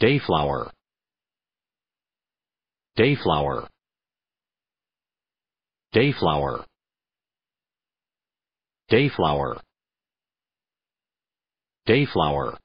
Dayflower. Dayflower. Dayflower. Dayflower. Dayflower.